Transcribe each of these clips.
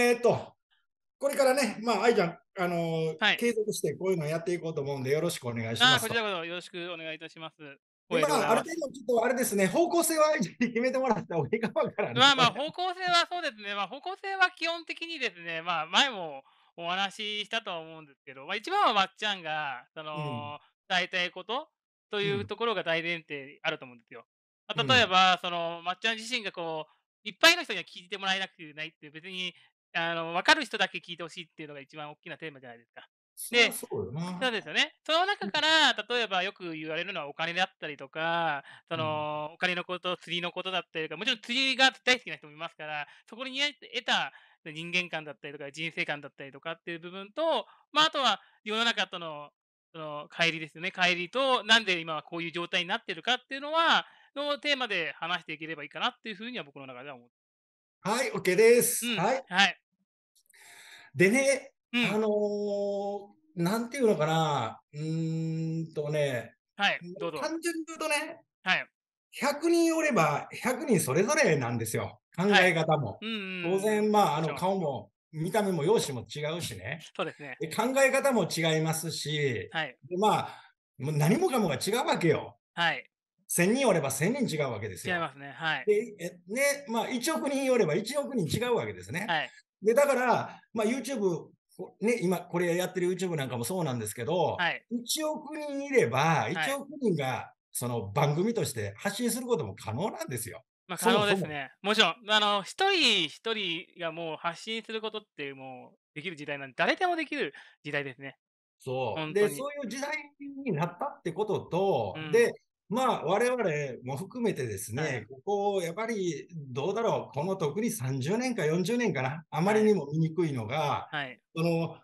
えー、っと、これからね、まあ、愛ちゃん、あのーはい、継続してこういうのをやっていこうと思うんで、よろしくお願いします。こちらこそよろしくお願いいたします。まあ、ある程度、ちょっとあれですね、方向性は愛ちゃんに決めてもらった方がいいかもから、ね、まあまあ、方向性はそうですね、まあ、方向性は基本的にですね、まあ、前もお話ししたと思うんですけど、まあ、一番はまっちゃんが、その、伝えたいことというところが大前提あると思うんですよ。まあ、例えば、その、まっちゃん自身がこう、いっぱいの人には聞いてもらえなくないって、別にあの、わかる人だけ聞いてほしいっていうのが一番大きなテーマじゃないですか。で、そうですよね。その中から、例えばよく言われるのはお金であったりとか、その、お金のこと、釣りのことだったりとか、もちろん釣りが大好きな人もいますから、そこに得た人間観だったりとか、人生観だったりとかっていう部分と、まあ、あとは世の中との、その、帰りですよね。帰りと、なんで今はこういう状態になってるかっていうのは、のテーマで話していければいいかなっていうふうには僕の中では思ってはい、OK です、うん、はい。はい。でね、うん、あのー、なんていうのかな、うんとね、はい、どうぞ単純に言うとね、はい、100人おれば100人それぞれなんですよ、考え方も。はいうんうん、当然、まあ、あの顔も見た目も容姿も違うしね。そうですね。考え方も違いますし、はい、でまあ、もう何もかもが違うわけよ。はい。千人おれば千人違うわけですよ。違いますね。はい。で、ね、まあ、一億人おれば一億人違うわけですね。はい。で、だから、まあ、YouTube、ね、今これやってる YouTube なんかもそうなんですけど、はい、1億人いれば、1億人がその番組として発信することも可能なんですよ。まあ、可能ですね。もちろん、あの、一人一人がもう発信することってもうできる時代なんで、誰でもできる時代ですね。そう。で、そういう時代になったってことと、うん、で、まあ、我々も含めてですね、はい、ここ、やっぱりどうだろう、この特に30年か40年かな、あまりにも見にくいのが、はい、その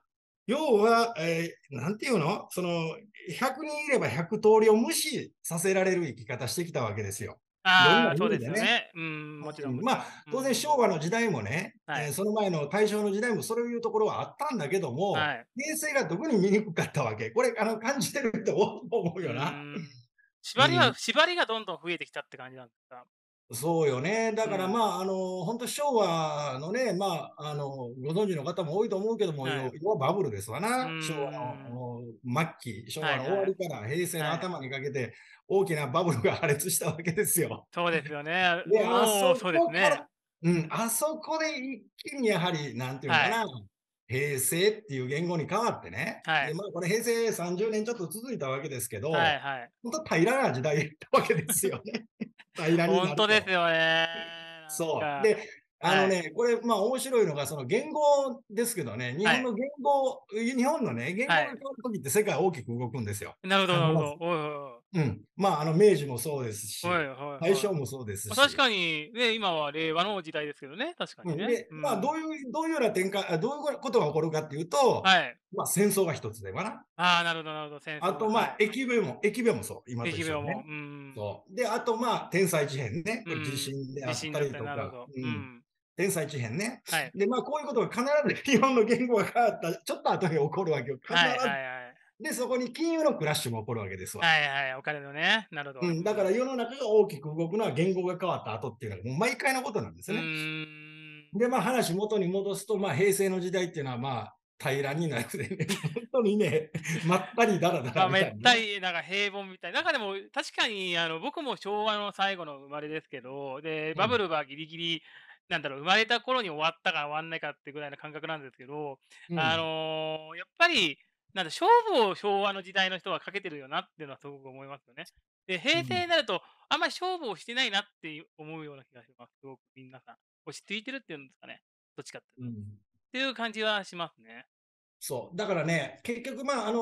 要は、えー、なんていうのその、100人いれば100通りを無視させられる生き方してきたわけですよ。ああ、そうですね。うん、もちろん。まあ、当然昭和の時代もね、はえー、その前の大正の時代もそういうところはあったんだけども、はい、平成が特に見にくかったわけ。これ、あの、感じてると思うよな。縛りは、うん、縛りがどんどん増えてきたって感じなんですかそうよね。だから、うん、まあ、あの、本当昭和のね、まあ、あの、ご存知の方も多いと思うけども、はい、要はバブルですわな。昭和の末期、昭和の終わりから平成の頭にかけて、大きなバブルが破裂したわけですよ。そうですよね。で、あそこそうですね。うん、あそこで一気にやはり、なんていうのかな、はい平成っていう言語に変わってね、はいまあ、これ平成30年ちょっと続いたわけですけど、はいはい、本当平らな時代だったわけですよね。平らに本当ですよね。そう。で、あのね、はい、これ、まあ、面白いのが、その言語ですけどね、日本の言語、はい、日本のね、言語が変わるときって世界大きく動くんですよ。なるほど、なるほど。うん。まあ、あの、明治もそうですし、大正もそうですし。確かに、ね、今は令和の時代ですけどね、確かにね。うん、まあ、どういう、どういうような展開、どういうことが起こるかっていうと、はい。まあ、戦争が一つではな。ああ、なるほど、なるほど、戦争。あと、まあ、疫病も、疫病もそう、今と一緒、ね、疫病も。うん。そう。で、あと、まあ、天災事変ね、これ地震であったりとか。うん、うん天才地変ね。はい、で、まあ、こういうことが必ず日本の言語が変わった、ちょっと後に起こるわけよ。必ず。はいはいはいで、そこに金融のクラッシュも起こるわけですわ。はいはい、お金のね。なるほど、うん。だから世の中が大きく動くのは言語が変わった後っていうのは、もう毎回のことなんですね。で、まあ話元に戻すと、まあ平成の時代っていうのは、まあ、平らになくてね、本当にね、まったりだらだらみたいな、ね。まあ、めったり、平凡みたいな。んかでも、確かに、あの、僕も昭和の最後の生まれですけど、で、バブルはギリギリなんだろう、生まれた頃に終わったか終わんないかってぐらいの感覚なんですけど、うん、あのー、やっぱり、なんだ、勝負を昭和の時代の人はかけてるよなっていうのはすごく思いますよね。で、平成になると、あんまり勝負をしてないなって思うような気がします。すごく皆さん。落ち着いてるっていうんですかね。どっちかっていうと。うん、っていう感じはしますね。そう。だからね、結局、まあ、あの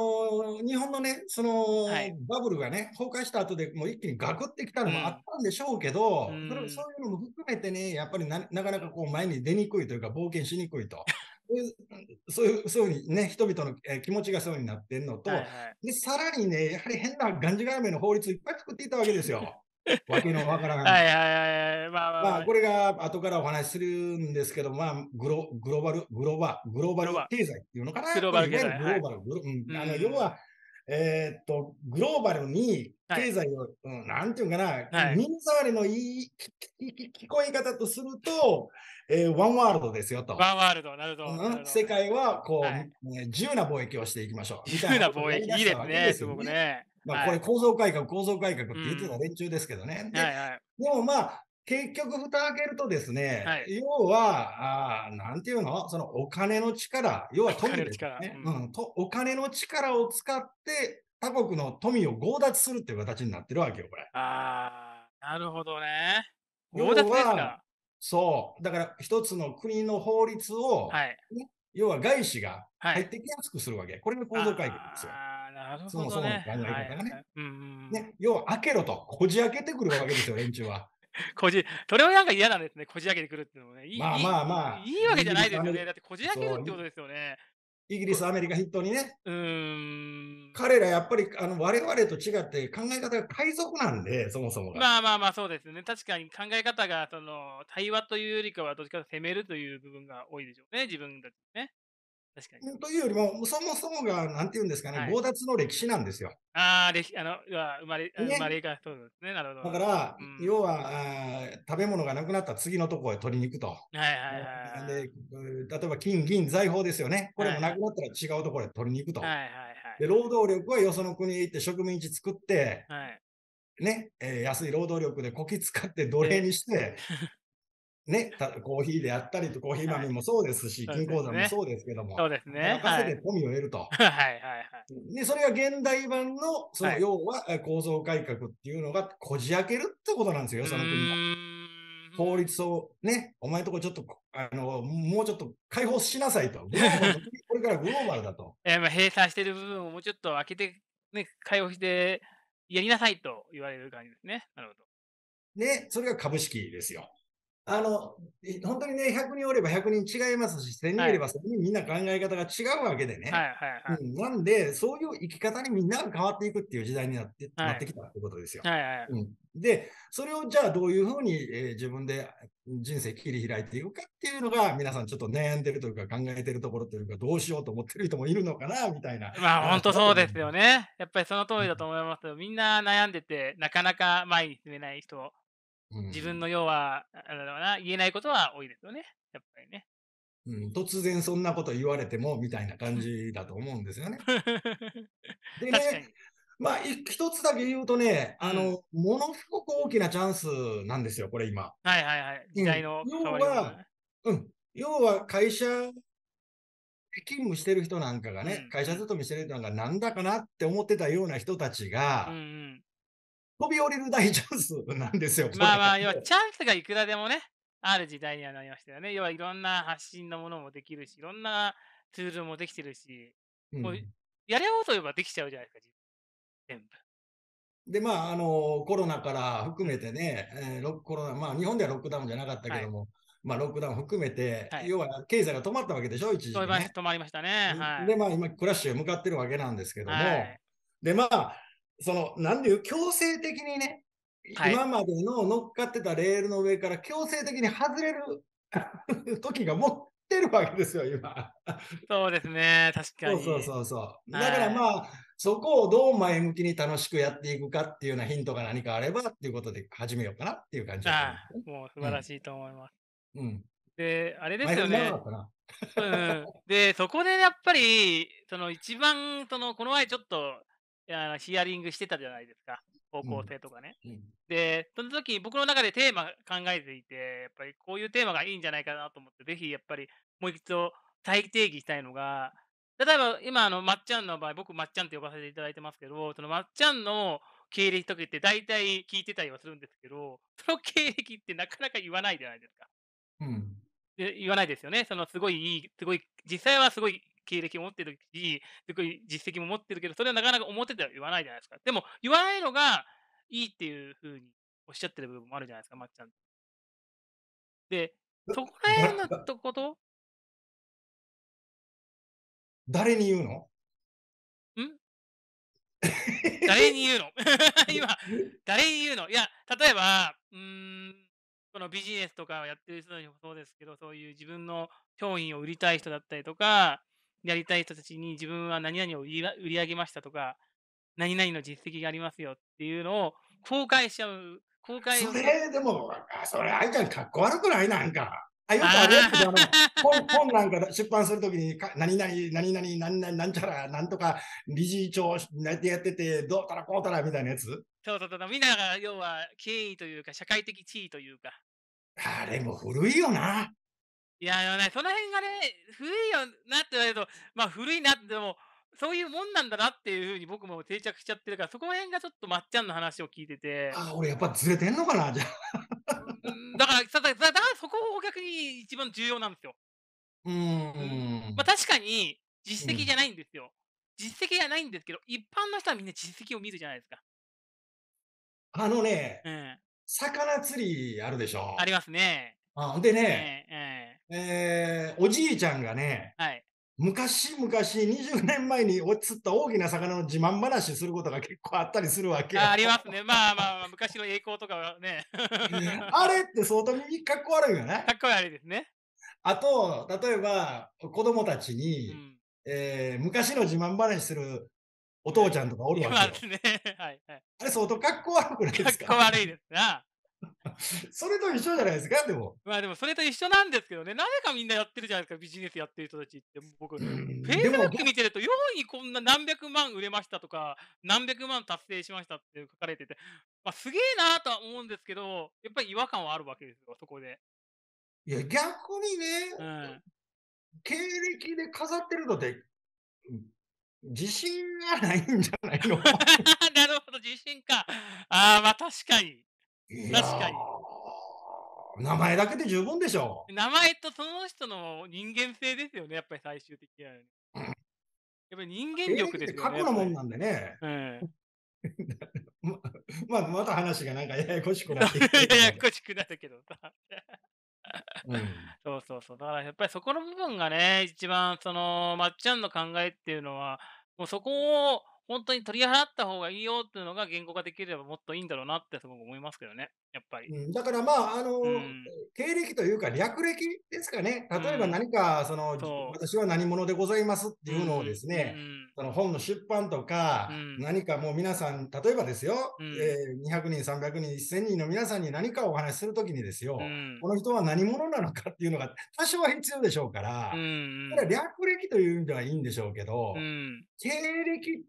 ー、日本のね、その、はい、バブルがね、崩壊した後でもう一気にガクってきたのもあったんでしょうけど、うん、それそういうのも含めてね、やっぱりななかなかこう前に出にくいというか、冒険しにくいと。そういう、そういうふうにね、人々の、えー、気持ちがそうになってんのと、はいはい、で、さらにね、やはり変ながんじがらめの法律いっぱい作っていたわけですよ。わけのわからない。はいはいはい。まあまあ、まあ、まあこれが後からお話しするんですけど、まあ、グログローバル、グローバル、グローバル経済っていうのかな。グローバル経済。グローバル、グロ、うん、あの要は、えー、っと、グローバルに経済を、はい、うん、なんていうかな、はい、耳障りのいい聞こえ方とすると、えー、ワンワールドですよと。ワンワールド、なるほど。うん、世界はこう、はい、自由な貿易をしていきましょう。自由な貿易、いいですね、すごくね。まあ、これ構造改革、構造改革って言ってた連中ですけどね。でもまあ、結局、蓋開けるとですね、はい、要は、あなんていうのそのお金の力、要は富ですね、うん、うんと。お金の力を使って他国の富を強奪するっていう形になってるわけよ、これ。ああ、なるほどね。強奪ですかそう。だから、一つの国の法律を、はい、要は外資が入ってきやすくするわけ。はい、これが構造改革ですよ。そもそも方がね。ううん、ね要は、開けろと、こじ開けてくるわけですよ、連中は。こじ、それをなんか嫌なんですね、こじ開けてくるっていうのもね。まあまあまあ。いいわけじゃないですよね。だって、こじ開けるってことですよね。イギリス、アメリカ筆頭にね。うん彼らやっぱりあの我々と違って考え方が海賊なんで、そもそもが。まあまあまあそうですね。確かに考え方がその対話というよりかはどっちかと攻めるという部分が多いでしょうね、自分たちね。確かに。というよりも、そもそもが、なんていうんですかね、はい、強奪の歴史なんですよ。ああ、歴史、あの、生まれ、ね、生まれが、そうですね、なるほど。だから、うん、要はあ、食べ物がなくなった次のところへ取りに行くと。はいはいはい。で、例えば金、銀、財宝ですよね。これもなくなったら違うところへ取りに行くと。はいはいはい。で、労働力はよその国へ行って植民地作って、はい。ね、えー、安い労働力でこき使って奴隷にして、ね、コーヒーであったりと、コーヒー豆もそうですし、金鉱山もそうですけども、そうですね。任せて富を得ると。はい、はい、はい。で、それが現代版の、その、要は構造改革っていうのがこじ開けるってことなんですよ、その国は。法律をね、お前のとこちょっと、あの、もうちょっと解放しなさいと。これからグローバルだと。えまあ閉鎖してる部分をもうちょっと開けて、ね、解放して、やりなさいと言われる感じですね。なるほど。ね、それが株式ですよ。あの、本当にね、100人おれば100人違いますし、1000人おれば1000人みんな考え方が違うわけでね。はいはいはい、なんで、そういう生き方にみんなが変わっていくっていう時代になって,、なってきたってことですよ、はいはいはいうん。で、それをじゃあどういうふうに、えー、自分で人生切り開いていくかっていうのが、皆さんちょっと悩んでるというか考えてるところというか、どうしようと思ってる人もいるのかな、みたいな。まあ本当そうですよね。やっぱりその通りだと思います。みんな悩んでて、なかなか前に進めない人自分の要は、あのな言えないことは多いですよね、やっぱりね。うん、突然そんなこと言われてもみたいな感じだと思うんですよね。でね、まあ、一つだけ言うとね、あの、うん、ものすごく大きなチャンスなんですよ、これ今。はいはいはい。時代の、うん、要は、うん、要は会社勤務してる人なんかがね、うん、会社勤めしてる人なんかなんだかなって思ってたような人たちが、うんうん、飛び降りる大チャンス なんですよ。まあまあ、要はチャンスがいくらでもね、ある時代にはなりましたよね。要はいろんな発信のものもできるし、いろんなツールもできてるし、もうやれようといえばできちゃうじゃないですか、全部。で、まあ、あの、コロナから含めてね、えー、コロナ、まあ、日本ではロックダウンじゃなかったけども、はい、まあ、ロックダウン含めて、はい、要は経済が止まったわけでしょ、一時、ね、止まりましたね。はい、で、まあ、今、クラッシュへ向かってるわけなんですけども、で、まあ、その、なんでいう、強制的にね、はい、今までの乗っかってたレールの上から強制的に外れる 時が持ってるわけですよ、今。そうですね、確かに。そうそうそうだからまあ、そこをどう前向きに楽しくやっていくかっていうようなヒントが何かあればっていうことで始めようかなっていう感じ、ね、ああもう素晴らしいと思います。うん、うんで、あれですよね。うん、で、そこでやっぱり、その一番、そのこの前ちょっとやヒアリングしてたじゃないですか、高校生とかね。うんうん、で、その時僕の中でテーマ考えていて、やっぱりこういうテーマがいいんじゃないかなと思って、ぜひやっぱりもう一度再定義したいのが、例えば今、あの、まっちゃんの場合、僕、まっちゃんって呼ばせていただいてますけど、そのまっちゃんの経歴とかって大体聞いてたりはするんですけど、その経歴ってなかなか言わないじゃないですか。うん。で言わないですよね。そのすごいいい、すごい、実際はすごい経歴も持ってるし、実績も持ってるけど、それはなかなか思てては言わないじゃないですか。でも、言わないのがいいっていうふうにおっしゃってる部分もあるじゃないですか、まっちゃん。で、そこら辺のこと誰に言うのん誰に言うの今、誰に言うの いや、例えば、うん、このビジネスとかをやってる人にもそうですけど、そういう自分の教員を売りたい人だったりとか、やりたい人たちに自分は何々を売り上げましたとか、何々の実績がありますよっていうのを公開しちゃう。公開それでも、それあいかんかっこ悪くないなんか。あよくあるやつあ本本なんか出版するときに何々何々何々なんちゃらなんとか理事長なってやっててどうたらこうたらみたいなやつそうそうそうみんなが要は経緯というか社会的地位というかあれも古いよないや、でもね、その辺がね、古いよなって言われると、まあ古いなって、でも、そういうもんなんだなっていうふうに僕も定着しちゃってるから、そこら辺がちょっとまっちゃんの話を聞いてて。あ、俺やっぱずれてんのかな、じゃあ。だから、だだだからそこを逆に一番重要なんですよ。うん。まあ確かに、実績じゃないんですよ。実績じゃないんですけど、一般の人はみんな実績を見るじゃないですか。あのね、うん、魚釣りあるでしょ。ありますね。あでね、えー、えー、おじいちゃんがね、はい、昔々20年前に釣った大きな魚の自慢話することが結構あったりするわけありますね。まあまあ、昔の栄光とかはね。あれって相当にかっこ悪いよね。かっこ悪いですね。あと、例えば子供たちに、うん、えー、昔の自慢話するお父ちゃんとかおるわけよ。ね、はいはい、あれ相当かっこ悪くないですかかっこ悪いですな。それと一緒じゃないですか、でも。まあでもそれと一緒なんですけどね、なぜかみんなやってるじゃないですか、ビジネスやってる人たちって。僕、フェイスブック見てると、ようにこんな何百万売れましたとか、何百万達成しましたって書かれてて、まあ、すげえなとは思うんですけど、やっぱり違和感はあるわけですよ、そこで。いや、逆にね、うん、経歴で飾ってるのって、自信がないんじゃないの なるほど、自信か。ああ、まあ確かに。確かに。名前だけで十分でしょう。名前とその人の人間性ですよね、やっぱり最終的には、うん。やっぱり人間力ですよね。過去のもんなんでね。うん まあ、また話がなんか ややこしくなってきて。ややこしくなるけどさ。うん、そうそうそう。だからやっぱりそこの部分がね、一番その、まっちゃんの考えっていうのは、もうそこを本当に取り払った方がいいよっていうのが言語化できればもっといいんだろうなってすごく思いますけどね、やっぱり。うん、だからまあ、あの、うん、経歴というか略歴ですかね、例えば何か、その、私は何者でございますっていうのをですね、その本の出版とか、何かもう皆さん、例えばですよ、うん、えー、200人、300人、1000人の皆さんに何かお話しするときにですよ、この人は何者なのかっていうのが多少は必要でしょうから、うんうん、略歴という意味ではいいんでしょうけど、経歴って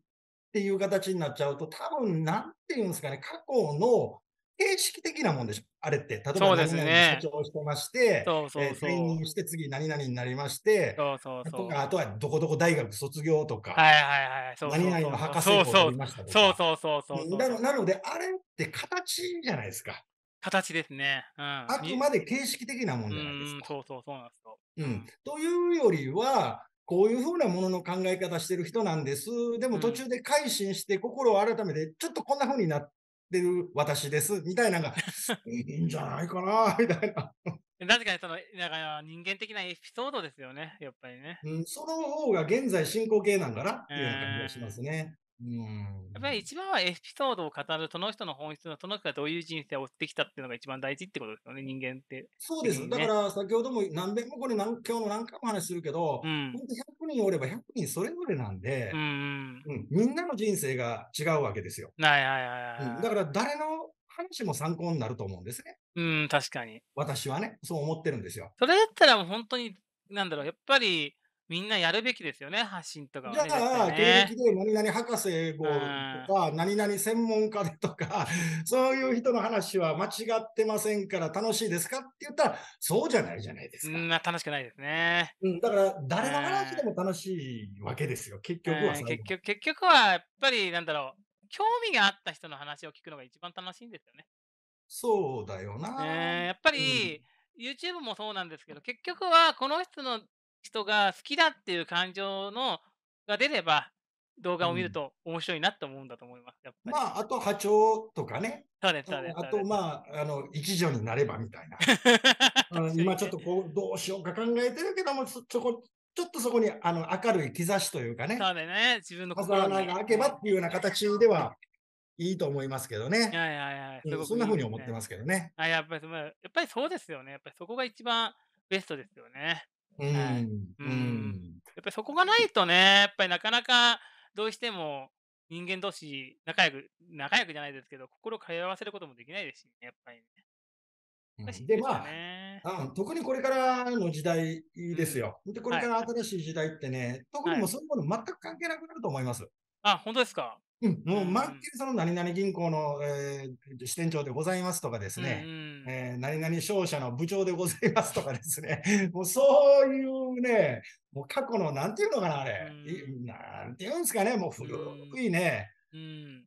っていう形になっちゃうと、多分なんていうんですかね、過去の形式的なもんでしょ、あれって。例えば、何々社長をしてまして、そえ転任して、次、何々になりまして、そうそうとかあとはどこどこ大学卒業とか、はいはいはい、何々の博士号を取りましたとか。そうそうそうそうなの。なので、あれって形じゃないですか。形ですね。うん、あくまで形式的なもんじゃないですか。うん、そうそうそうなんですよ。うん、というよりは、こういうふうなものの考え方してる人なんです。でも途中で改心して心を改めて、ちょっとこんなふうになってる私です。みたいなのが、いいんじゃないかな、みたいな。確かにその、だから人間的なエピソードですよね、やっぱりね。うん、その方が現在進行形なんかなっていうような感じがしますね。うやっぱり一番はエピソードを語る、その人の本質の、その人がどういう人生を追ってきたっていうのが一番大事ってことですよね、人間ってそうです。だから、先ほども何遍もこれ何、今日の何回も話するけど、うん。本当100人おれば100人それぞれなんで、うん。うん、みんなの人生が違うわけですよ。だから、誰の話も参考になると思うんですね。うん、確かに。私はね、そう思ってるんですよ。それだったらもう本当に、なんだろう、やっぱりみんなやるべきですよね、発信とか、ね、だから、ね、経で何々博士号とか、うん、何々専門家でとか、そういう人の話は間違ってませんから楽しいですかって言ったら、そうじゃないじゃないですか。うん、楽しくないですね。うん、だから、誰の話でも楽しいわけですよ、結局は、結局。結局は、やっぱり、なんだろう、興味があった人の話を聞くのが一番楽しいんですよね。そうだよな。えー、やっぱり、YouTube もそうなんですけど、結局はこの人の人が好きだっていう感情のが出れば、動画を見ると面白いなと思うんだと思います。やっぱりまあ、あと波長とかね。そうです、そうです。あと、まあ、あの、一助になればみたいな。今ちょっとこう、どうしようか考えてるけども、そそこ、ちょっとそこにあの明るい兆しというかね。そうでね、自分の心の、ね。が開けばっていうような形では。いいと思いますけどね。いやいやいや、そんなふうに思ってますけどね。あやっぱり、やっぱりそうですよね。やっぱりそこが一番ベストですよね。うん、うん、やっぱりそこがないとね、やっぱりなかなかどうしても人間同士仲良く、仲良くじゃないですけど、心を通わせることもできないですしね、やっぱりね。で、まあ、うん、特にこれからの時代ですよ。で、これから新しい時代ってね、はい、特にもうそういうもの全く関係なくなると思います。はい、あ、本当ですかうん、もう、まっきりその何々銀行の、えー、支店長でございますとかですね、うんえー、何々商社の部長でございますとかですね、もうそういうね、もう過去の、なんていうのかな、あれ、うん、なんていうんですかね、もう古いね、うん、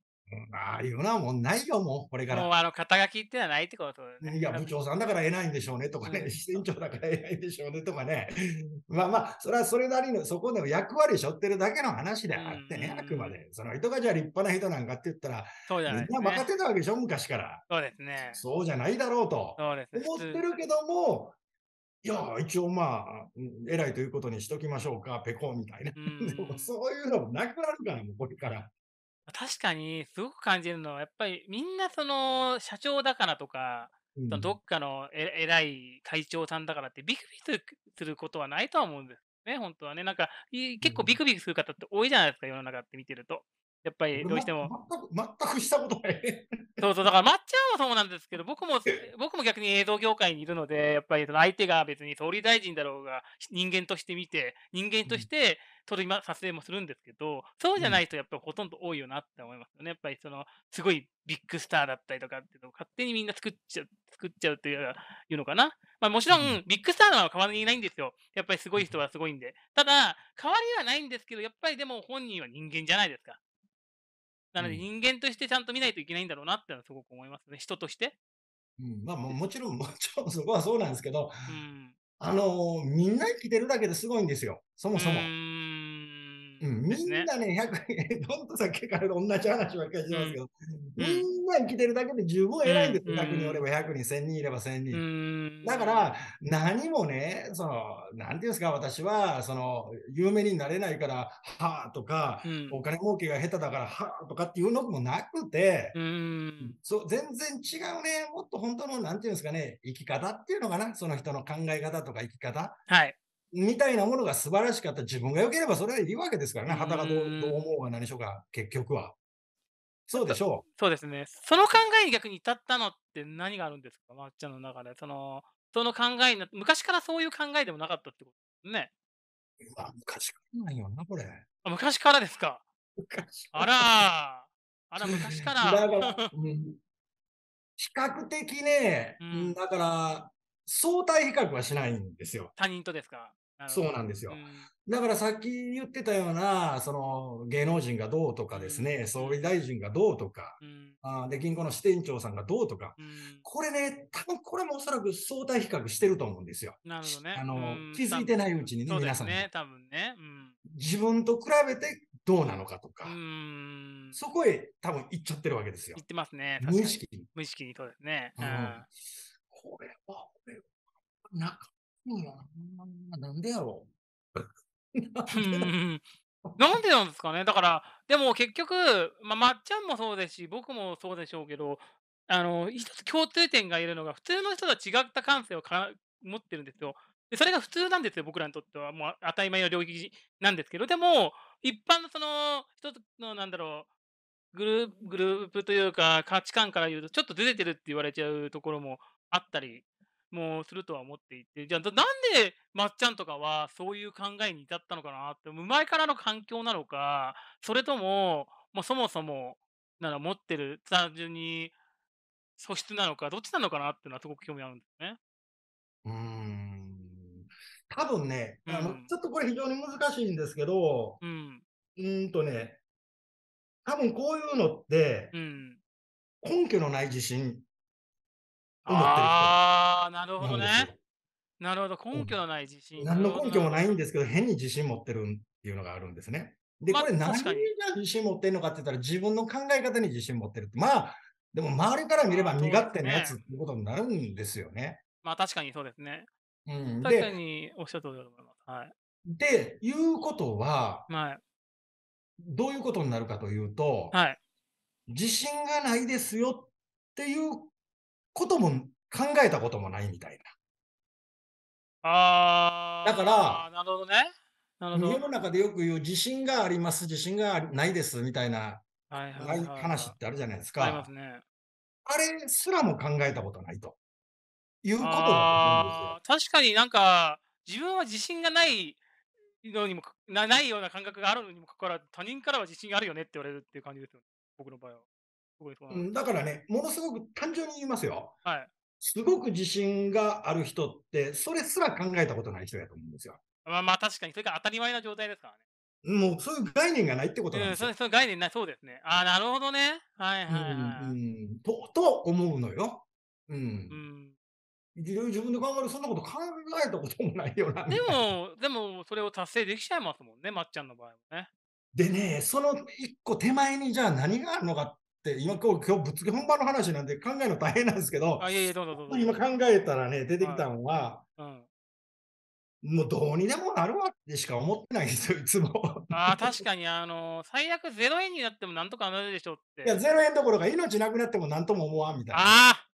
ああいうのはなもんないよ、もう、これから。もう、あの、肩書きってのはないってことね。いや、部長さんだから得ないんでしょうねとかね、支、店長だから得ないんでしょうねとかね。まあまあ、それはそれなりの、そこでも役割背負ってるだけの話であってね、あくまで。その人がじゃあ立派な人なんかって言ったら、そうじゃない、ね、みんな任せたわけでしょ、昔から。そうですね。そうじゃないだろうと。そうです、ね、思ってるけども、いや、一応まあ、偉いということにしときましょうか、ペコみたいな。でもそういうのもなくなるから、もうこれから。確かに、すごく感じるのは、やっぱりみんなその社長だからとか、うどっかの偉い会長さんだからってビクビクすることはないとは思うんですね、本当はね。なんか、結構ビクビクする方って多いじゃないですか、世の中って見てると。やっぱりどうしても。全く全くしたことない。そうそう、だから、まっちゃんはそうなんですけど、僕も、僕も逆に映像業界にいるので、やっぱり相手が別に総理大臣だろうが、人間として見て、人間として撮り、ま、撮影もするんですけど、そうじゃない人、やっぱりほとんど多いよなって思いますよね。やっぱり、その、すごいビッグスターだったりとかっていうのを勝手にみんな作っちゃう、作っちゃうっていうのかな。まあ、もちろん、ビッグスターなのは変わりないんですよ。やっぱりすごい人はすごいんで。ただ、変わりはないんですけど、やっぱりでも本人は人間じゃないですか。なので人間としてちゃんと見ないといけないんだろうなってのはすごく思いますね、人として。うん、まあ もちろん、もちろんそこはそうなんですけど、うん、あのみんな生きてるだけですごいんですよ、そもそも。うん、みんなね、100円、どんとさっきから同じ話ばっかりしてますけど、うん、みんが生きてるだけで十分偉いんですよ。100人おれば100人、1000人いれば1000人。だから、何もね、その、なんていうんですか、私は、その、有名になれないから、はぁとか、うん、お金儲けが下手だから、はぁとかっていうのもなくて、そう、全然違うね。もっと本当の、なんていうんですかね、生き方っていうのかな、その人の考え方とか生き方。はい。みたいなものが素晴らしかった自分が良ければそれはいいわけですからね、旗がどう思うが何しようか、結局は。そうでしょう。そうですね。その考えに逆に至ったのって何があるんですか、まっちゃんの中で。その、その考えな、昔からそういう考えでもなかったってことですね。昔からなよな、これ。あ、昔からですか。昔あらあら、昔から。比較的ね、うん、だから、相対比較はしないんですよ。他人とですか。そうなんですよ。うんだからさっき言ってたような、その芸能人がどうとかですね、うん、総理大臣がどうとか、うん、あで、銀行の支店長さんがどうとか、うん、これね、多分これもおそらく相対比較してると思うんですよ。なるほどね。あの、気づいてないうちにね、皆さん。ね、多分ね、うん。自分と比べてどうなのかとか、うん、そこへ多分行っちゃってるわけですよ。行ってますね。無意識に。無意識にそうですね。うん、これは、これは、なかったなんでやろう。なんでなんですかね。だから、でも結局、ま、まっちゃんもそうですし、僕もそうでしょうけど、あの、一つ共通点がいるのが、普通の人とは違った感性をか持ってるんですよ。で、それが普通なんですよ、僕らにとっては。もう当たり前の領域なんですけど、でも、一般のその、一つのなんだろう、グルーグループというか、価値観から言うと、ちょっとずれてるって言われちゃうところもあったりもうするとは思っていて、じゃあなんでまっちゃんとかはそういう考えに至ったのかなって、前からの環境なのか、それとも、もうそもそも、なんだ持ってる単純に素質なのか、どっちなのかなっていうのはすごく興味あるんですね。うーん。多分ね、うん、あの、ちょっとこれ非常に難しいんですけど、うん。うんとね、多分こういうのって、うん、根拠のない自信思ってるああ、なるほどね。なるほど、根拠のない自信。何の根拠もないんですけど、変に自信持ってるっていうのがあるんですね。で、これ何が自信持ってるのかって言ったら、自分の考え方に自信持ってるまあ、でも周りから見れば身勝手なやつってことになるんですよね。まあ、確かにそうですね。うん、確かにおっしゃるおりだと思います。はい、で、いうことは、はい、どういうことになるかというと、はい、自信がないですよっていうことも考えたこともないみたいな。ああ。だから、なるほどね。なるほど世の中でよく言う自信があります、自信がないですみたいな、はいはい、話ってあるじゃないですか。ありますね。あれすらも考えたことないということだ思うんですよ。確かになんか自分は自信がないのにもなないような感覚があるのにもかかわらず他人からは自信があるよねって言われるっていう感じですよね、僕の場合は。うん、だからね、ものすごく単純に言いますよ。はい。すごく自信がある人って、それすら考えたことない人だと思うんですよ。まあまあ確かに、それが当たり前な状態ですからね。もうそういう概念がないってことなんですよ。うん、そういう概念ない、そうですね。ああ、なるほどね。はいはい、はい、うん、うん、と。と思うのよ。うん。うん、いろいろ自分で頑張る、そんなこと考えたこともないよな。でも、でもそれを達成できちゃいますもんね、まっちゃんの場合はね。でね、その一個手前にじゃあ何があるのかっ、今今日今日ぶっつけ本番の話なんで考えるの大変なんですけど、あいやいやどうぞどうぞ今考えたらね、出てきたのは、うん、もうどうにでもなるわってしか思ってないですよ、いつも。ああ、確かに、あのー、最悪0円になってもなんとかなるでしょって。いや、0円どころか命なくなってもなんとも思わんみたいな。ああ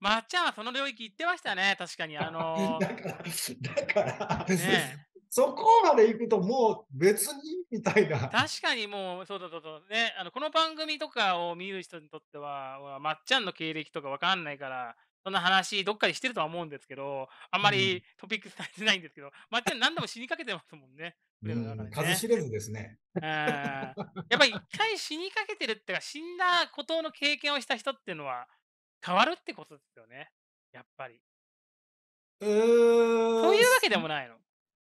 まっちゃんはその領域行ってましたね、確かに。あのー、だから、だから、ね、そこまで行くともう別にみたいな。確かにもう、そうだそうだね。あの、この番組とかを見る人にとっては、まっちゃんの経歴とかわかんないから、そんな話どっかでしてるとは思うんですけど、あんまりトピックされてないんですけど、まっちゃん何度も死にかけてますもんね。うん、数知れずですね。やっぱり一回死にかけてるっていうか、死んだことの経験をした人っていうのは変わるってことですよね。やっぱり。えー、そういうわけでもないの。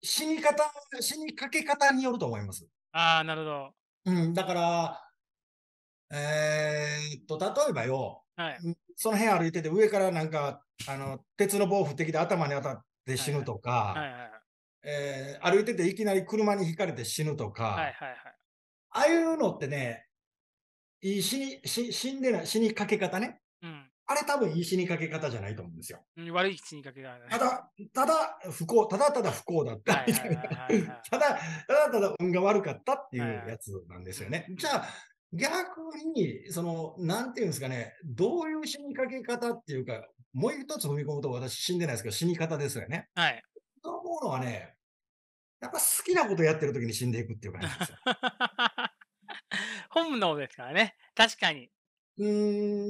死に方、死にかけ方によると思います。ああ、なるほど。うん、だから、えー、っと、例えばよ、はい、その辺歩いてて、上からなんか、あの鉄の棒振ってきて頭に当たって死ぬとか、はいはいはえ歩いてていきなり車にひかれて死ぬとか、はいはいはい、ああいうのってね、い死に死んでない、死にかけ方ね、うん、あれ多分いい死にかけ方じゃないと思うんですよ。悪い死にかけ方、ね、ただ、ただ不幸、ただただ不幸だったみたいな。ただ、ただただ運が悪かったっていうやつなんですよね。はいはい、じゃあ、逆に、その、なんていうんですかね、どういう死にかけ方っていうか、もう一つ踏み込むと私死んでないですけど、死に方ですよね。はい。と思うのはね、やっぱ好きなことやってる時に死んでいくっていう感じですよ。本能ですからね。確かに。う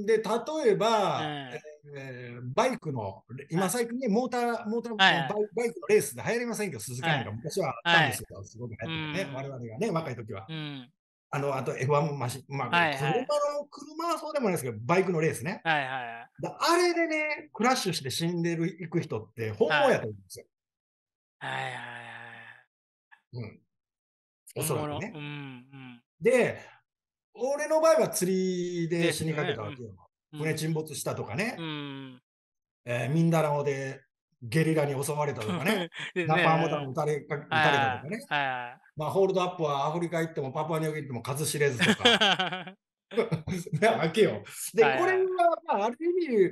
んで例えば、えー、えー、バイクの、今最近ね、モーター、モーター、はい、バイクのレースで流行りませんけど、鈴鹿が昔はあったんですけど、はい、すごく流行ってね、うん、我々がね、若い時は。うん、あの、あと F1 もマシン、まあ、はい車の、車はそうでもないですけど、バイクのレースね。はいはい、あれでね、クラッシュして死んでる、行く人って本望やと思うんですよ。はいはいはい。うん。おそらくね。うんうん、で、俺の場合は釣りで死にかけたわけよ。ねうん、船沈没したとかね、うん、えー、ミンダナオでゲリラに襲われたとかね、ナパーモタン撃たれ撃たれたとかね、あまあ、ホールドアップはアフリカ行ってもパプアニューギ行っても数知れずとか。わけよ。で、これは、まあ、ある意味、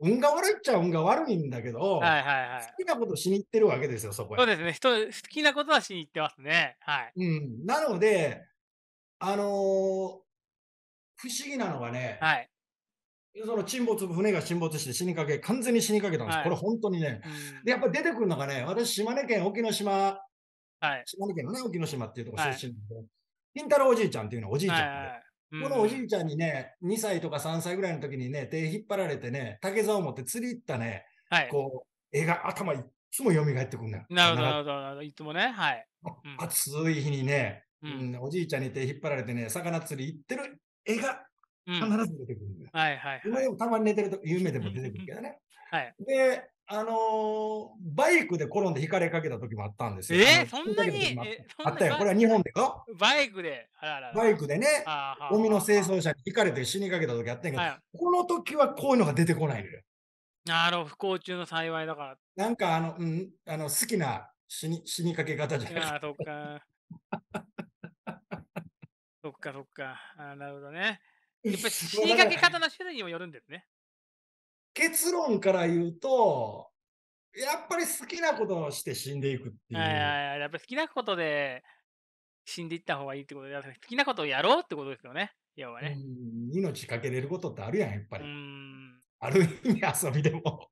運が悪いっちゃ運が悪いんだけど、はいはい好きなことしに行ってるわけですよ、そこへ。そうですね、好きなことはしに行ってますね。はい。うん、なので、あのー、不思議なのがね、はい、その沈没、船が沈没して死にかけ、完全に死にかけたんです、はい、これ本当にね。で、やっぱり出てくるのがね、私、島根県沖ノ島、はい、島根県のね、沖ノ島っていうところ出身で、はい、金太郎おじいちゃんっていうのはおじいちゃんはいはいこのおじいちゃんにね、2歳とか3歳ぐらいの時にね、手引っ張られてね、竹竿を持って釣り行ったね、はい、こう、絵が頭いっつも蘇ってくるんだよ。なるほど、なるほど、いつもね、はい。暑い日にね、うん、おじいちゃんに手引っ張られてね、魚釣り行ってる絵が必ず出てくるんだよ。はいはい、はい。たまに寝てると夢でも出てくるけどね。はい。で、あのー、バイクで転んでひかれかけた時もあったんですよ。えー、そんなにあったよ。これは日本でよ。バイクで。あららバイクでね、ゴミの清掃車にひかれて死にかけた時あったんやけど、はい、この時はこういうのが出てこないのよ。なる不幸中の幸いだから。なんかあの、うん、あの好きな死に死にかけ方じゃない。あ、そっか。そっかそっか。あなるほどね。やっぱり死にかけ方の種類にもよるんですね。結論から言うと、やっぱり好きなことをして死んでいくっていう。はいはいはい。やっぱり好きなことで死んでいった方がいいってことで、好きなことをやろうってことですよね。要はね。命かけれることってあるやん、やっぱり。ある意味遊びでも。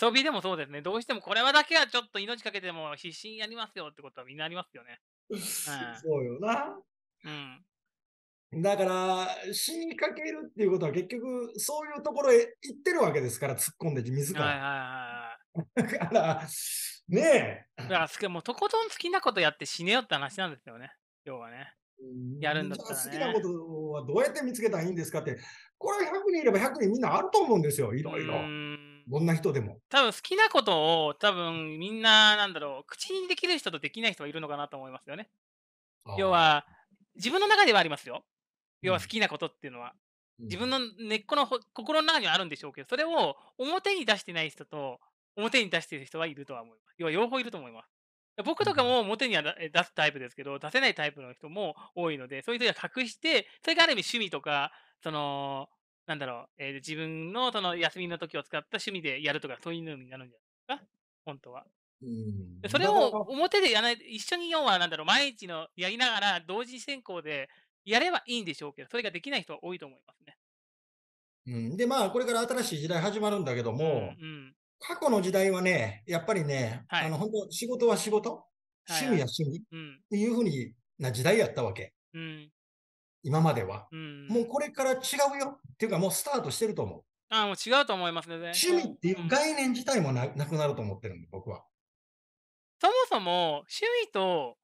遊びでもそうですね。どうしてもこれはだけはちょっと命かけても必死にやりますよってことはみんなありますよね。うん、そうよな。うん。だから、死にかけるっていうことは結局、そういうところへ行ってるわけですから、突っ込んで自ら。だから、ねえ。だから、すけもとことん好きなことやって死ねよって話なんですよね、要はね。やるんだったら、ね、好きなことはどうやって見つけたらいいんですかって、これ100人いれば100人みんなあると思うんですよ、いろいろ。どんな人でも。多分好きなことを、多分みんな、なんだろう、口にできる人とできない人がいるのかなと思いますよね。要は、自分の中ではありますよ。要は好きなことっていうのは。自分の根っこの心の中にはあるんでしょうけど、それを表に出してない人と、表に出してる人はいるとは思います。要は両方いると思います。僕とかも表には出すタイプですけど、出せないタイプの人も多いので、そういう時は隠して、それがある意味趣味とか、その、なんだろう、えー、自分のその休みの時を使った趣味でやるとか、そういうのになるんじゃないですか本当は。うんそれを表でやらない、一緒に要はなんだろう、毎日のやりながら同時進行でやればいいんでしょうけど、それができない人は多いと思いますね。うん、で、まあ、これから新しい時代始まるんだけども、うん、うん、過去の時代はね、やっぱりね、はい、あの、本当仕事は仕事、はい、趣味は趣味、っていうふうにな時代やったわけ。うん、今までは、うん。もうこれから違うよ。っていうか、もうスタートしてると思う。ああ、もう違うと思いますね。趣味っていう概念自体もな,、くなると思ってるんで、僕は。そもそも、趣味と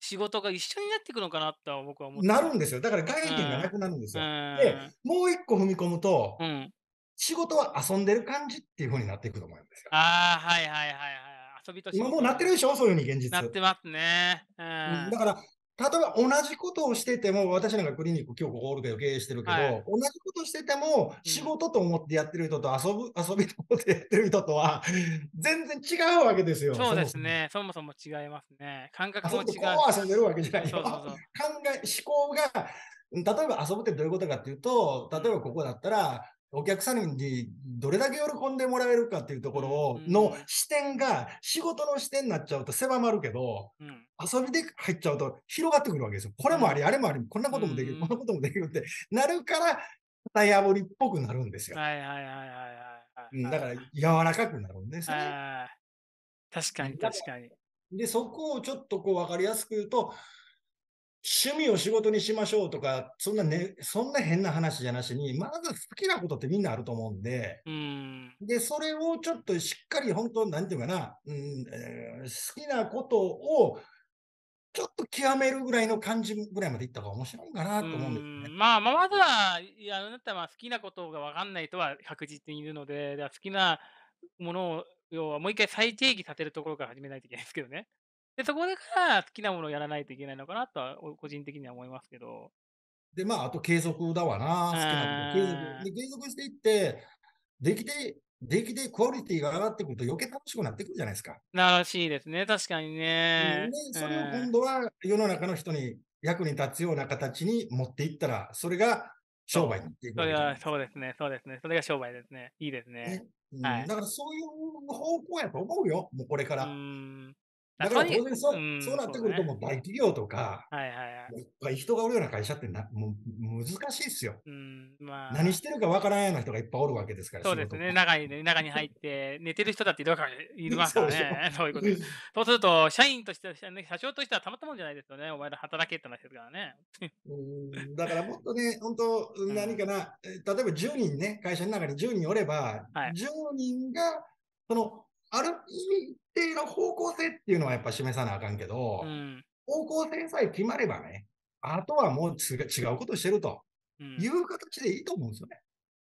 仕事が一緒になっていくのかなとは僕は思ってなるんですよ。だから概念がなくなるんですよ。で、もう一個踏み込むと、うん、仕事は遊んでる感じっていうふうになっていくと思うんですよ。ああ、はいはいはいはい。遊びとしてもうなってるでしょ、そういうふうに現実。なってますね。うん、だから、例えば同じことをしてても、私なんかクリニック今日おールど経営してるけど、はい、同じことしてても、仕事と思ってやってる人と遊ぶ、うん、遊びと思ってやってる人とは、全然違うわけですよ。そうですね。そもそも違いますね。感覚も違う。こ遊んでるわけじゃないよ。そうそうそう考え、思考が、例えば遊ぶってどういうことかっていうと、例えばここだったら、お客さんにどれだけ喜んでもらえるかっていうところの視点が仕事の視点になっちゃうと狭まるけど、うん、遊びで入っちゃうと広がってくるわけですよ。これもあり、うん、あれもあり、こんなこともできる、うん、こんなこともできるってなるから、型破りっぽくなるんですよ。はいはいはいはい、はい、だから柔らかくなるんですね。確かに確かに。で、そこをちょっとこう分かりやすく言うと、趣味を仕事にしましょうとか、そんなね、そんな変な話じゃなしに、まず好きなことってみんなあると思うんで、うん、で、それをちょっとしっかり本当、なんていうかな、うんえー、好きなことを、ちょっと極めるぐらいの感じぐらいまでいった方が面白いかなと思うんですね。まあ、まあ、まずは、やあなたは好きなことが分かんないとは確実にいるので、好きなものを、要はもう一回再定義させるところから始めないといけないですけどね。で、そこでから好きなものをやらないといけないのかなとは、個人的には思いますけど。で、まあ、あと継続だわな、好きなもの。継続。で、継続していって、できて、できてクオリティが上がってくると余計楽しくなってくるじゃないですか。らしいですね、確かにね。それを今度は世の中の人に役に立つような形に持っていったら、それが商売になっていくそれはそうですね、そうですね。それが商売ですね。いいですね。ねはい、だからそういう方向やと思うよ、もうこれから。だから当然そうそうなってくると、もう大企業とか、はいはいはい。いっぱい人がおるような会社ってな、もう難しいですよ。うん、まあ。何してるかわからんような人がいっぱいおるわけですから。そうですね。中に、中に入って、寝てる人だっているわけ、いるからね。そういうこと。そうすると、社員としては、社長としてはたまったもんじゃないですよね。お前ら働けって話ですからね。うん、だからもっとね、本当 何かな、うん、例えば10人ね、会社の中に10人おれば、はい、10人が、その、ある一定の方向性っていうのはやっぱ示さなあかんけど、うん、方向性さえ決まればね、あとはもう違うことしてるという形でいいと思うんですよね。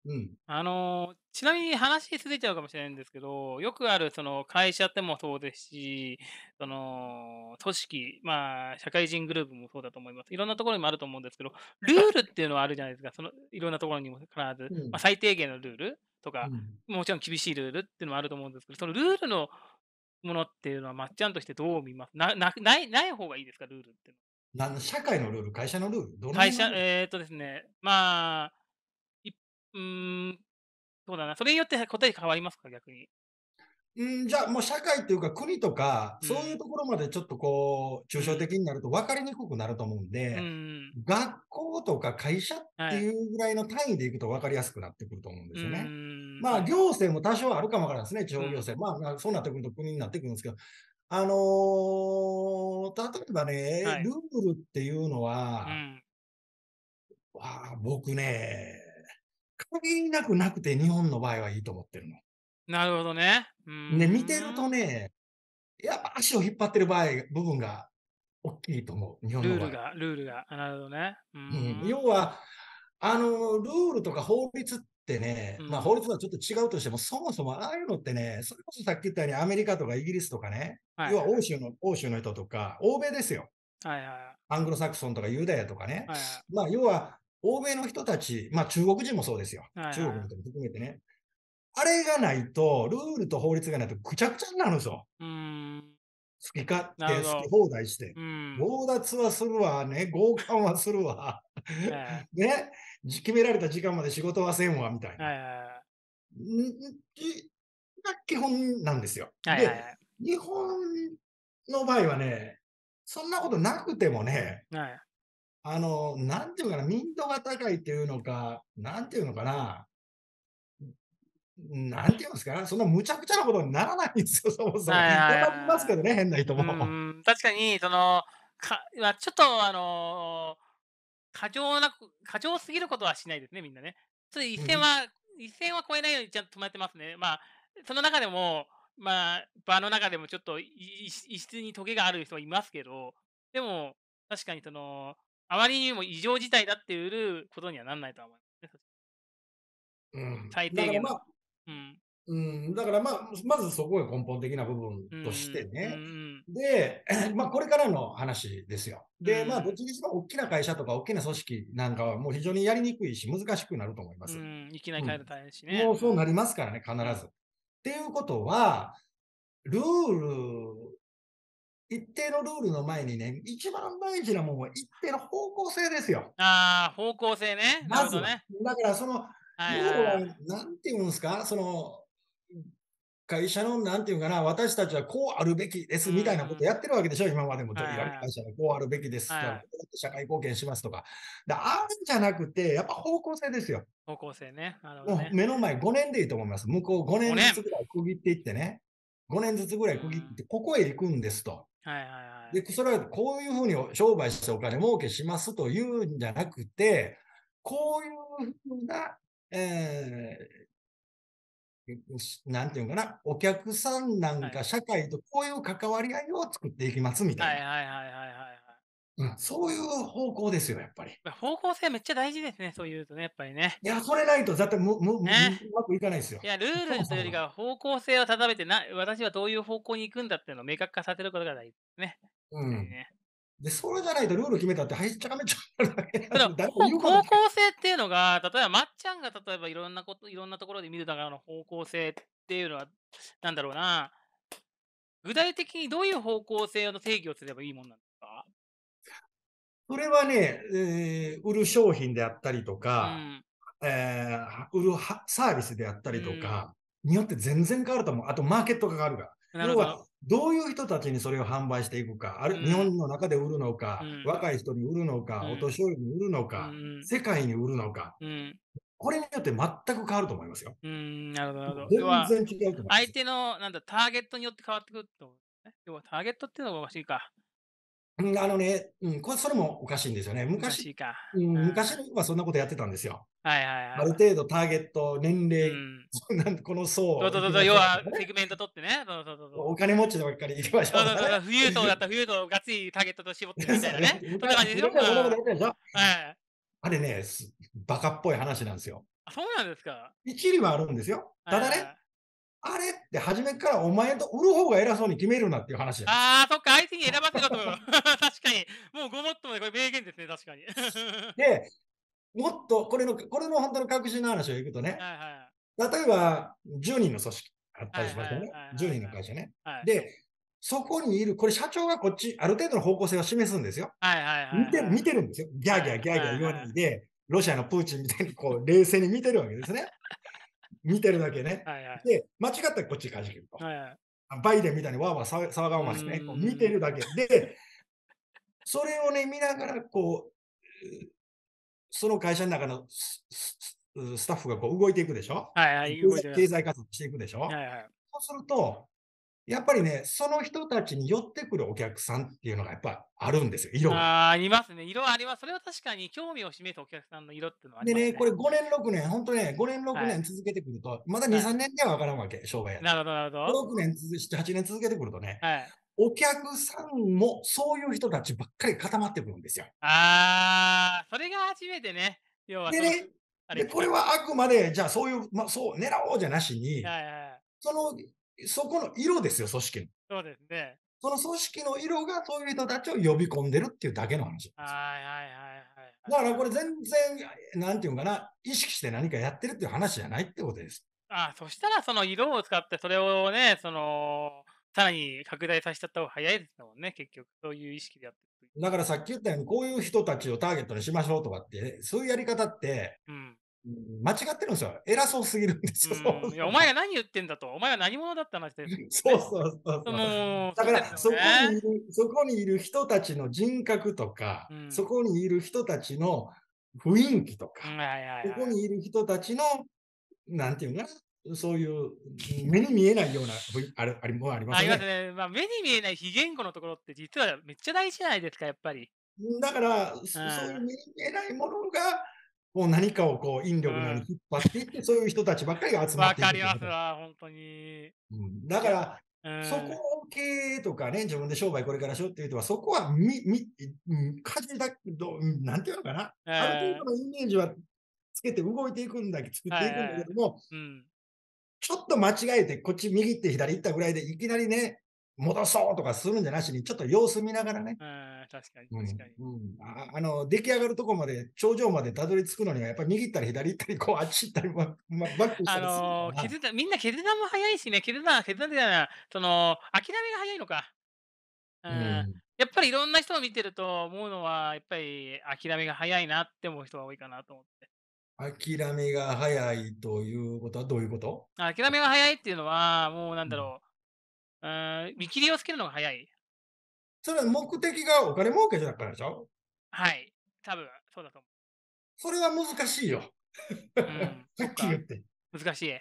うん。あの、ちなみに話しずれちゃうかもしれないんですけど、よくあるその会社でもそうですし、その組織、まあ社会人グループもそうだと思います。いろんなところにもあると思うんですけど、ルールっていうのはあるじゃないですか。そのいろんなところにも必ず、うん、まあ、最低限のルールとか、うん、もちろん厳しいルールっていうのもあると思うんですけど、そのルールのものっていうのは、まっちゃんとしてどう見ますななないない方がいいですか、ルールっての社会のルール、会社のルール、どの会社、えー、っとですね、まあ、うん、そうだな。それによって答え変わりますか、逆に。うん、じゃあもう社会というか国とか、そういうところまでちょっとこう、抽象的になると分かりにくくなると思うんで、うん。学校とか会社っていうぐらいの単位でいくと分かりやすくなってくると思うんですよね。ん。まあ行政も多少あるかもわからないですね、地方行政。まあまあそうなってくると国になってくるんですけど、あのー例えばね、はいルールっていうのは、うん。わあ僕ね、限りなくなくて日本の場合はいいと思ってるの。なるほどね。ね、見てるとね、やっぱ足を引っ張ってる場合、部分が大きいと思う。日本の場合。ルールが、ルールが。なるほどね。うん、うん、要は、あの、ルールとか法律ってね、うん、まあ法律はちょっと違うとしても、そもそもああいうのってね、それこそさっき言ったようにアメリカとかイギリスとかね、はい、要は欧州の、欧州の人とか、欧米ですよ。はいはい、アングロサクソンとかユダヤとかね、はいはい、まあ要は欧米の人たち、まあ中国人もそうですよ。はいはい、中国の人も含めてね。あれがないと、ルールと法律がないと、ぐちゃぐちゃになるんですよ。好き勝手、好き放題して。強奪はするわ、ね、強姦はするわ。ね、決められた時間まで仕事はせんわ、みたいな。が基本なんですよ。で、日本の場合はね、そんなことなくてもね、はいあの、なんていうかな、民度が高いっていうのか、なんていうのかな、なんていうんですか、そんなむちゃくちゃなことにならないんですよ、そもそも。はいはいいますけどね、変な人も。確かに、その、かちょっと、あのー、過剰な、過剰すぎることはしないですね、みんなね。ちょっと一線は、うん、一線は超えないようにちゃんと止まってますね。まあ、その中でも、まあ、場の中でもちょっと異質にトゲがある人はいますけど、でも、確かにその、あまりにも異常事態だっていることにはならないと思いますね。うん、最低限まあ、うん、だからまあ、まずそこが根本的な部分としてね。で、まあ、これからの話ですよ。で、まあ、どっちにしろ大きな会社とか大きな組織なんかはもう非常にやりにくいし、難しくなると思います。うん、いきなり変える大変しね、うん、もうそうなりますからね、必ず。っていうことは、ルール一定のルールの前にね、一番大事なもんは一定の方向性ですよ。ああ、方向性ね。まずね。だからその、何はなんていうんですか、その、会社の、なんていうかな、私たちはこうあるべきですみたいなことやってるわけでしょ、うん、今までも、会社はこうあるべきですとか、社会貢献しますとか。だあるんじゃなくて、やっぱ方向性ですよ。方向性ね。ね目の前5年でいいと思います。向こう5年ずつぐらい区切っていってね。5年ずつぐらい区切って、ここへ行くんですと。はいはいはい、でそれはこういうふうに商売してお金儲けしますというんじゃなくて、こういうふうな、えー、なんていうかな、お客さんなんか社会とこういう関わり合いを作っていきますみたいな。はいはいはいはい、はいうん、そういう方向ですよ、やっぱり。方向性めっちゃ大事ですね、そういうとね、やっぱりね。いや、それないと絶対むむ、ね、うまくいかないですよ。いや、ルールというよりか方向性を定めてな、私はどういう方向に行くんだっていうのを明確化させることが大事ですね。うん。ね、で、それじゃないとルール決めたって、はい、ちゃかめちゃうだけ方向性っていうのが、例えば、まっちゃんが例えばいろんなこと、いろんなところで見るだからの方向性っていうのは、なんだろうな、具体的にどういう方向性の定義をすればいいもんなんこれはね、えー、売る商品であったりとか、うん、えー、売るサービスであったりとか、うん、によって全然変わると思う。あと、マーケットが変わるかどういう人たちにそれを販売していくか、ある、うん、日本の中で売るのか、若い人に売るのか、お年寄りに売るのか、世界に売るのか、これによって全く変わると思いますよ。うん、なるほど。全然違うと思います。相手のなんだターゲットによって変わってくると思う、ね。要はターゲットっていうのがおかしいか。あのね、うん、これそれもおかしいんですよね。昔、うん、昔の人はそんなことやってたんですよ。はいはいはい、ある程度ターゲット、年齢、うん、んこの層そうそうそう、要はセグメント取ってね。そうそうそうお金持ちのばっかり行きましょう、ね。そうそうそう富裕層だった富裕層がついターゲットと絞ってみたいなね。そんな感じでしょ。あれね、す、バカっぽい話なんですよ。あそうなんですか。一理はあるんですよ。ただね、あれって初めからお前と売る方が偉そうに決めるなっていう話ああ、そっか、相手に選ばせろと。確かに。もうごもっともで、これ名言ですね、確かに。で、もっと、これの、これの本当の確信の話を言うとね、はいはい、例えば、10人の組織あったりしますよね。10人の会社ね。はい、で、そこにいる、これ社長がこっち、ある程度の方向性を示すんですよ。はいはいはい、はい、見て見てるんですよ。ギャーギャーギャーギャー言わないで、ロシアのプーチンみたいにこう冷静に見てるわけですね。見てるだけね。はいはい、で、間違ったらこっちかじけると、はいはい。バイデンみたいにわーわー騒がわますね。見てるだけで、それをね、見ながら、こう、その会社の中のスタッフがこう動いていくでしょ、はいはい、経済活動していくでしょ、はいはい、そうすると、やっぱりね、その人たちに寄ってくるお客さんっていうのがやっぱあるんですよ、色が。あありますね、色あります。それは確かに興味を示すお客さんの色っていうのは、ね、でね、これ5年、6年、本当ね、5年、6年続けてくると、はい、まだ2、3年では分からんわけ、商売や。なるほど、なるほど。6年、7、8年続けてくるとね、はい、お客さんもそういう人たちばっかり固まってくるんですよ。ああ、それが初めてね、要は。でね、でこれはあくまで、じゃあそういう、まあ、そう、狙おうじゃなしに、はいはい、そのそこの色ですよ、組織の。そうですね。その組織の色がそういう人たちを呼び込んでるっていうだけの話はいはいはいはい。だからこれ全然、なんていうかな、意識して何かやってるっていう話じゃないってことです。ああ、そしたらその色を使ってそれをね、その、さらに拡大させちゃった方が早いですもんね、結局、そういう意識でやってる。だからさっき言ったように、こういう人たちをターゲットにしましょうとかって、そういうやり方って、うん、間違ってるんですよ。偉そうすぎるんですよ。いやお前が何言ってんだと。お前は何者だったなで、ね。そうそうそうだから、そこにいる、そこにいる人たちの人格とか、うん、そこにいる人たちの雰囲気とか、そこにいる人たちの、なんていうかな、そういう目に見えないようなあれあれもありますね。ありますね。まあ、目に見えない非言語のところって実はめっちゃ大事じゃないですか、やっぱり。だから、そういう目に見えないものが、もう何かをこう引力に引っ張っていって、うん、そういう人たちばっかりが集まっていく。わかりますわ、本当に。うん、だから、うん、そこ系とかね、自分で商売これからしようっていうとは、そこはみ、み、家だど、なんていうのかな、えー、ある程度のイメージはつけて動いていくんだけど、作っていくんだけども、ちょっと間違えて、こっち右って左行ったぐらいで、いきなりね、戻そうとかするんじゃなしに、ちょっと様子見ながらね、えー確かに、確かに、うんうんあ。あの、出来上がるとこまで、頂上までたどり着くのには、やっぱり右行ったり左行ったり、こう、あっち行ったり、ま、バックしたりする。あのー、みんな決断も早いしね、決断、決断じゃない、その、諦めが早いのか。うん、やっぱりいろんな人を見てると思うのは、やっぱり諦めが早いなって思う人が多いかなと思って。諦めが早いということはどういうこと諦めが早いっていうのは、もうなんだろう、うん、見切りをつけるのが早い。それは目的がお金儲けじゃなかったでしょはい。多分、そうだと思う。それは難しいよ。は っきり言って。難しい。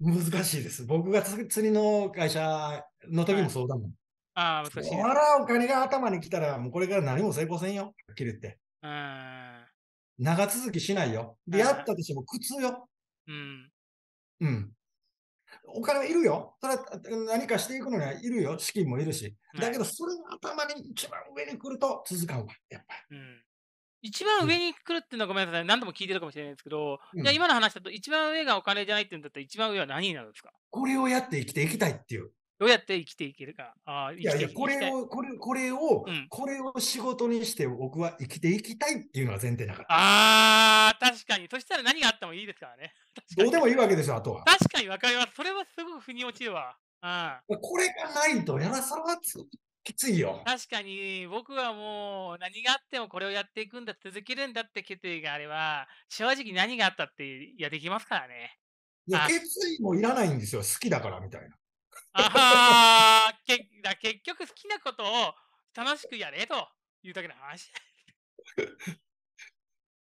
難しいです。僕が釣りの会社の時もそうだもん。はい、ああ、難しい。あら、お金が頭に来たら、もうこれから何も成功せんよ。はっきり言って。うん。長続きしないよ。で、やったとしても苦痛よ。うん。うん。お金はいるよ。それは何かしていくのにはいるよ。資金もいるし。だけど、それが頭に一番上に来ると続かんわ、やっぱり。うん、一番上に来るっていうのはごめんなさい、何度も聞いてるかもしれないですけど、うん、じゃあ今の話だと、一番上がお金じゃないっていうんだったら、一番上は何になるんですかこれをやって生きていきたいっていうどうやって生きていけるか。あいやいや、これを、これこれを、うん、これを仕事にして僕は生きていきたいっていうのが前提だから。ああ、確かに。そしたら何があってもいいですからね。どうでもいいわけですよ、あとは。確かにわかります。それはすごく腑に落ちるわ。うん、これがないと、やらさはきついよ。確かに、僕はもう何があってもこれをやっていくんだ、続けるんだって決意があれば、正直何があったって、いや、できますからね。いや、決意もいらないんですよ。好きだからみたいな。ああ、けだ結局好きなことを楽しくやれというだけの話。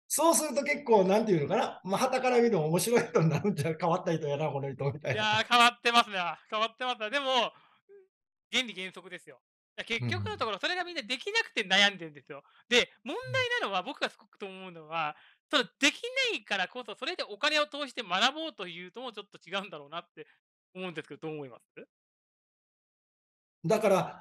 そうすると結構、なんていうのかな、まあ、旗から見ても面白い人になるんじゃ変わった人やな、この人みたいな。いや変わってますね。変わってますね。でも、原理原則ですよ。結局のところ、それがみんなできなくて悩んでるんですよ。で、問題なのは、僕がすごくと思うのは、そのできないからこそ、それでお金を通して学ぼうというともちょっと違うんだろうなって思うんですけど、どう思いますだから、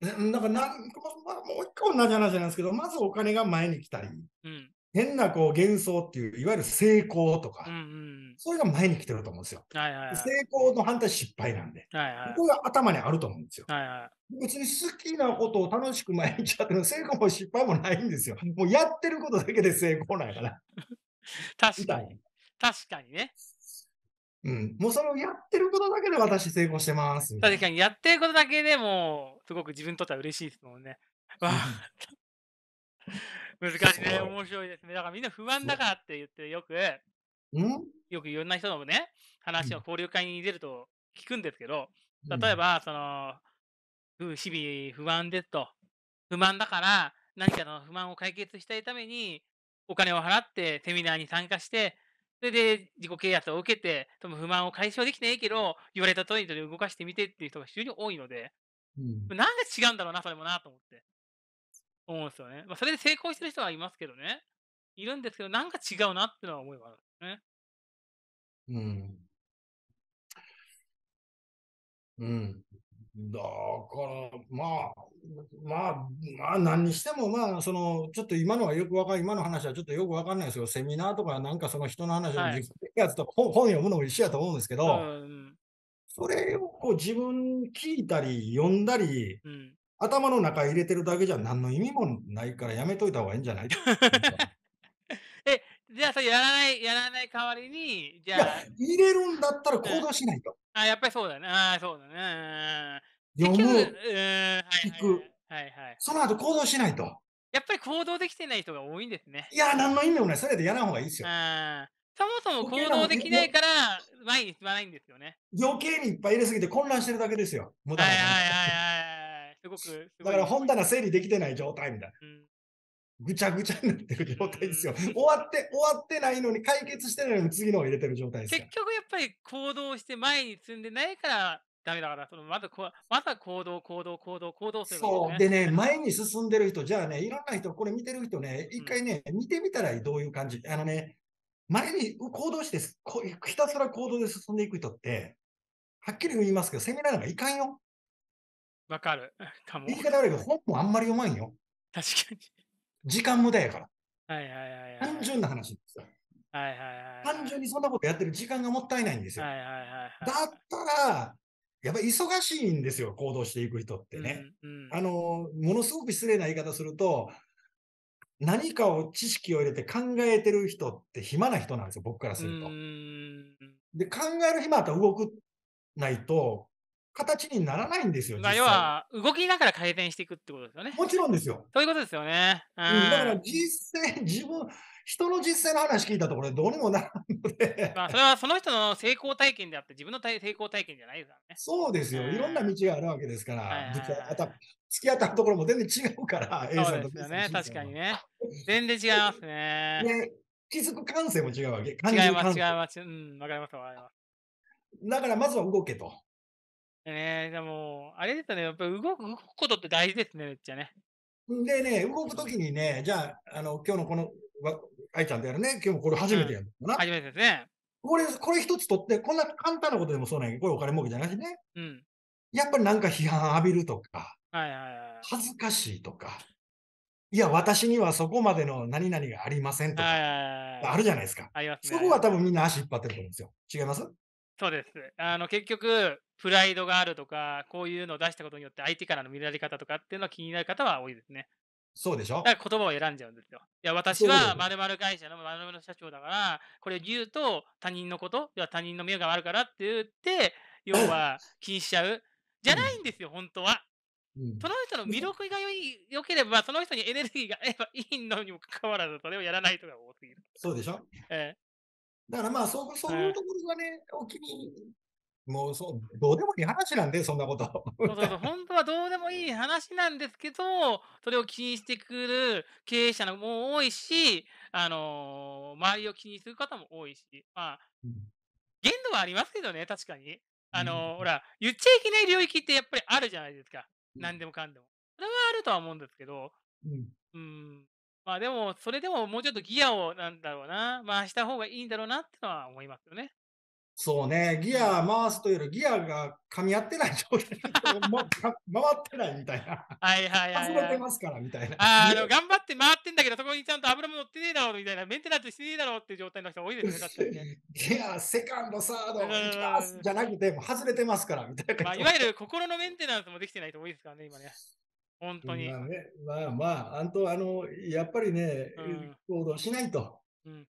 だかなん、まあ、もう一個同じ話なんですけど、まずお金が前に来たり、うん、変なこう幻想っていう、いわゆる成功とか、うんうん、それが前に来てると思うんですよ。はいはいはい、成功の反対失敗なんで、はいはい、ここが頭にあると思うんですよ。はいはい、別に好きなことを楽しく毎日やってる成功も失敗もないんですよ。もうやってることだけで成功なんやから。確かに。確かにね。うん、もうそのやってることだけで私成功してます。確かにやってることだけでも、すごく自分にとっては嬉しいですもんね。わ 難しいね、面白いですね。だからみんな不安だからって言ってよく、よくいろんな人のね、話を交流会に出ると聞くんですけど、例えば、その、日々不安ですと、不満だから、何かの不満を解決したいために、お金を払ってセミナーに参加して、それで自己啓発を受けて、多分不満を解消できてないけど、言われた通りに動かしてみてっていう人が非常に多いので、うん、なんで違うんだろうな、それもなと思って。思うんですよね。まあ、それで成功してる人はいますけどね。いるんですけど、なんか違うなっていうのは思いはあるんですね。うん。うん。だから、まあ、まあ、まあ、何にしても、まあ、その、ちょっと今のはよくわかる、今の話はちょっとよくわかんないですけど、セミナーとか、なんかその人の話を、やつと本本読むのも一緒やと思うんですけど、うん、それをこう自分聞いたり、読んだり、うん、頭の中入れてるだけじゃ何の意味もないから、やめといた方がいいんじゃない え、じゃあ、それやらない、やらない代わりに、じゃあ。入れるんだったら行動しないと。あ、やっぱりそうだね。あそうだね。読む、聞く。はいはい。その後行動しないと。やっぱり行動できてない人が多いんですね。いや、何の意味もない。それでやらん方がいいですよ。そもそも行動できないから、前に進まないんですよね。余計にいっぱい入れすぎて混乱してるだけですよ。無駄な。はいはいはいはい。すごく、だから本棚整理できてない状態みたいな。うんぐちゃぐちゃになってる状態ですよ。終わって、終わってないのに解決してないのに次のを入れてる状態です結局やっぱり行動して前に積んでないからダメだから、そのまずこ、まず行動、行動、行動、行動する、ね、そう。でね、前に進んでる人、じゃあね、いろんな人、これ見てる人ね、一回ね、うん、見てみたらどういう感じ。あのね、前に行動してこ、ひたすら行動で進んでいく人って、はっきり言いますけど、セミナーなんかいかんよ。わかる。かも。言い方悪いけど、本もあんまり読まんよ。確かに。時間無駄やから。はいはいはい、はい、単純な話ですよ。はいはいはい単純にそんなことやってる時間がもったいないんですよ。はいはいはい、はい、だったら、やっぱり忙しいんですよ、行動していく人ってね。うん、うん、あのものすごく失礼な言い方すると、何かを知識を入れて考えてる人って暇な人なんですよ、僕からすると。で、考える暇あったら動くないと形にならないんですよ。まあ、要は、動きながら改善していくってことですよね。もちろんですよ。そういうことですよね。うん、だから実践、自分、人の実際の話聞いたところでどうにもならんので。まあ、それはその人の成功体験であって、自分の成功体験じゃないですからね。そうですよ。いろんな道があるわけですから、実は付き合ったところも全然違うから、A さんとね、確かにね。全然違いますね。ね気づく感性も違うわけ。違います、違います。うん、わかります、わかります。だからまずは動けと。ねでも、あれですね、やっぱり動く動くことって大事ですね、めっちゃね。でね、動くときにね、じゃあ、あの、今日のこの、愛ちゃんとやるね、今日もこれ初めてやるのかな、うん、初めてですね。これ、これ一つ取って、こんな簡単なことでもそうなんやけど、これお金儲けじゃなしね。うん。やっぱりなんか批判浴びるとか、はいはいはい、恥ずかしいとか、いや、私にはそこまでの何々がありませんとか、あるじゃないですか。ありますね。そこは多分みんな足引っ張ってると思うんですよ。違いますそうです。あの、結局、プライドがあるとか、こういうのを出したことによって相手からの見られ方とかっていうのは気になる方は多いですね。そうでしょだから言葉を選んじゃうんですよ。いや、私は〇〇会社の〇〇社長だから、これ言うと他人のこと、要は他人の目があるからって言って、要は気にしちゃう。じゃないんですよ、本当は。その人の魅力がよい良ければ、その人にエネルギーがあればいいのにもかかわらず、それをやらないとが多すぎる。そうでしょ、ええ、だからまあそ、そういうところがね、お気にもうそう、どうでもいい話なんで、そんなこと。そうそうそう本当はどうでもいい話なんですけど、それを気にしてくる経営者のも多いし、あのー、周りを気にする方も多いし、まあ、限度はありますけどね、確かに。あのーうん、ほら、言っちゃいけない領域ってやっぱりあるじゃないですか。うん、何でもかんでも。それはあるとは思うんですけど、うん、うんまあでも、それでももうちょっとギアを、なんだろうな、回した方がいいんだろうなってのは思いますよね。そうね、ギア回すというより、ギアが噛み合ってない状態回ってないみたいな。はいはいはい、はい。れてますからみたいな。あの頑張って回ってんだけど、そこにちゃんと油も乗ってねえだろうみたいな、メンテナンスしてねえだろうっていう状態の人多いですね、ね。ギ ア、セカンド、サード、行きますじゃなくて、もう外れてますからみたいな、まあ。いわゆる心のメンテナンスもできてない人多いですからね、今ね。本当に。まあ、ね、まあ、まあ、あと、あの、やっぱりね、うん、行動しないと。うん。